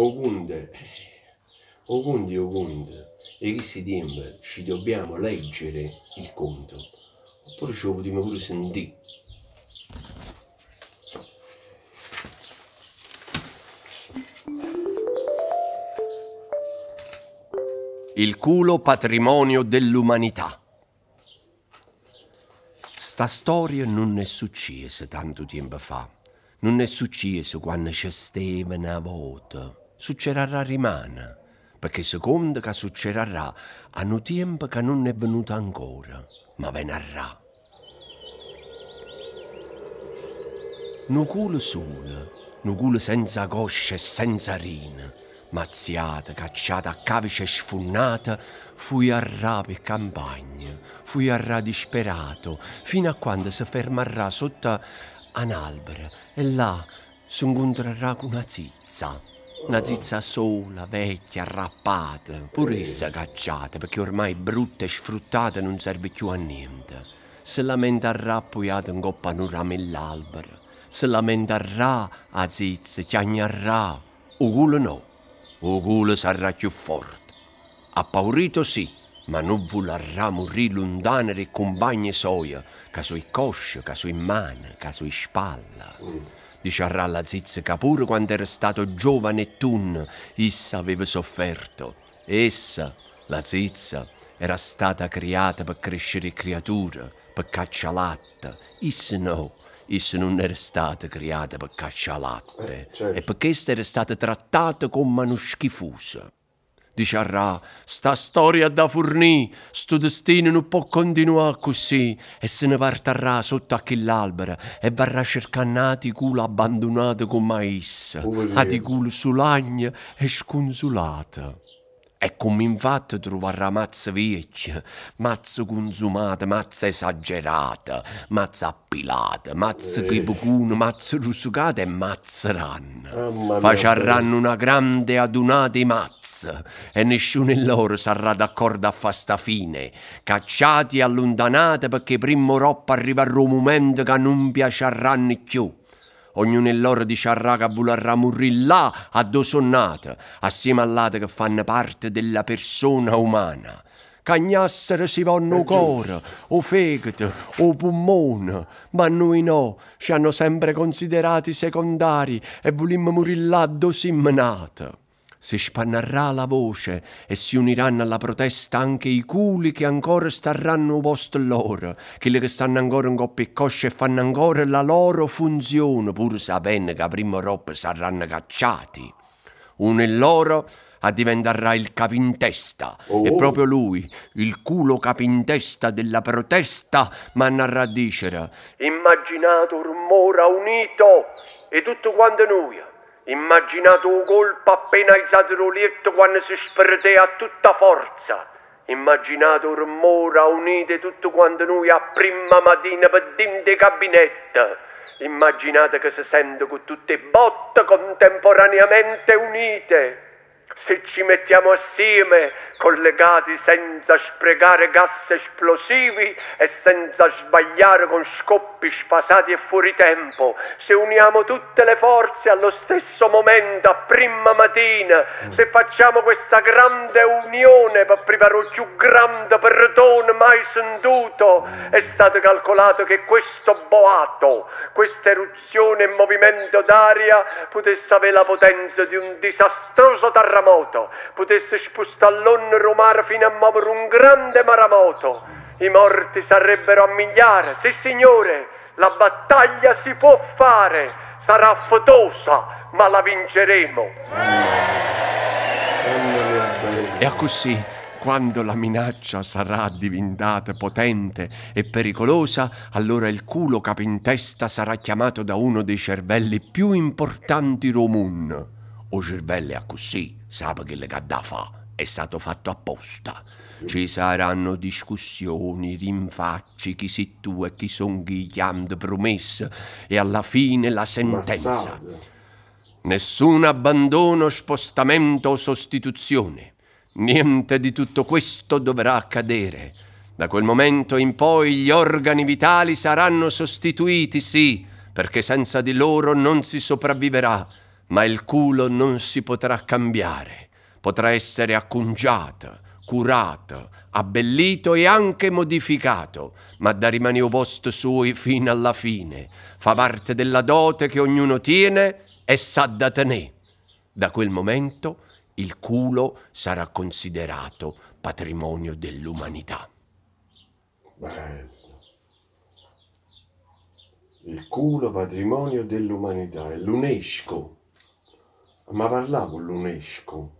Ogund, Ogund, Ogund, e chi si tembe, ci dobbiamo leggere il conto, oppure ci lo potremmo pure sentire. Il culo patrimonio dell'umanità. Sta storia non è successa tanto tempo fa non è successo quando c'è stava una volta succederà rimane, perché secondo che succederà hanno tempo che non è venuto ancora, ma venarà. Nuculo culo solo, nu senza cosce e senza rina, mazziata, cacciata a cavice e sfunnata, fui a ra per campagna, fui a ra disperato, fino a quando si fermerà sotto un albero e là si incontrerà con una zizza. Una zizza sola, vecchia, arrappata, pur essa cacciata, perché ormai brutta e sfruttata non serve più a niente. Se lamenterrà appoggiata in coppa un l'albero. se lamenterrà a zizza, chiagnerrà, o no, o sarà più forte. Appaurito sì, ma non volerà morire lontano e compagne soia, caso in cosci, caso in mano, caso in spalla. Mm di Sciarralla Zizzica, pur quando era stato giovane giovanettun, essa aveva sofferto. Essa, la Zizza, era stata creata per crescere creatura, per caccia latte. Essa no, essa non era stata creata per caccia latte. Eh, certo. E perché era stata trattata come una schifosa dice a Ra, sta storia da fornì, sto destino non può continuare così, e se ne partirà sotto a quell'albero e varrà cercannati culo abbandonato come essa, a di culo sulagna e sconsolata. E come infatti trovare mazza vecchia, mazza consumata, mazza esagerata, mazza appilata, mazza eh. crepocuna, mazza russucata e mazza ranna. Faceranno una grande adunata di mazza e nessuno di loro sarà d'accordo a fa sta fine. Cacciati e allontanati perché prima o dopo arriverà un momento che non piaceranno più. Ognuno è loro di sciarraga vularrà morire là, a dosonnata, assieme all'ate che fanno parte della persona umana. Cagnassero si vanno cuore, o fegato, o polmone, ma noi no, ci hanno sempre considerati secondari e volimmo morire là dosimmenata si spannerà la voce e si uniranno alla protesta anche i culi che ancora staranno posto loro, quelli che stanno ancora in coppia e coscia e fanno ancora la loro funzione, pur sapendo che a prima roba saranno cacciati. Uno e loro a diventerà il capintesta. Oh. E proprio lui, il culo capintesta della protesta, mannarà dicere. Immaginate un rumore unito e tutto quanto noi Immaginate un colpo appena alzato lo letto quando si spretea a tutta forza. Immaginate un rumore unite tutto quanto noi a prima mattina perdiamo di gabinetto. Immaginate che si sente con tutte botte contemporaneamente unite se ci mettiamo assieme, collegati senza sprecare gas esplosivi e senza sbagliare con scoppi sfasati e fuori tempo, se uniamo tutte le forze allo stesso momento, a prima mattina, mm. se facciamo questa grande unione per privare il più grande perdono mai sentito, mm. è stato calcolato che questo boato, questa eruzione e movimento d'aria potesse avere la potenza di un disastroso terremoto terremoto potesse spostare l'onno romano fino a muovere un grande maramoto, i morti sarebbero a migliaia. Sì, signore, la battaglia si può fare, sarà fotosa, ma la vinceremo. E così quando la minaccia sarà diventata potente e pericolosa, allora il culo capintesta sarà chiamato da uno dei cervelli più importanti Romun o cervello è così, sa che le Gaddafa è stato fatto apposta. Ci saranno discussioni, rinfacci, chi si tu e chi son ghigliando promesse e alla fine la sentenza. Nessun abbandono, spostamento o sostituzione. Niente di tutto questo dovrà accadere. Da quel momento in poi gli organi vitali saranno sostituiti, sì, perché senza di loro non si sopravviverà ma il culo non si potrà cambiare, potrà essere accungiato, curato, abbellito e anche modificato, ma da rimanere posto suo fino alla fine. Fa parte della dote che ognuno tiene e sa da tenere. Da quel momento il culo sarà considerato patrimonio dell'umanità. Bello. Il culo patrimonio dell'umanità, è l'UNESCO ma parlavo l'UNESCO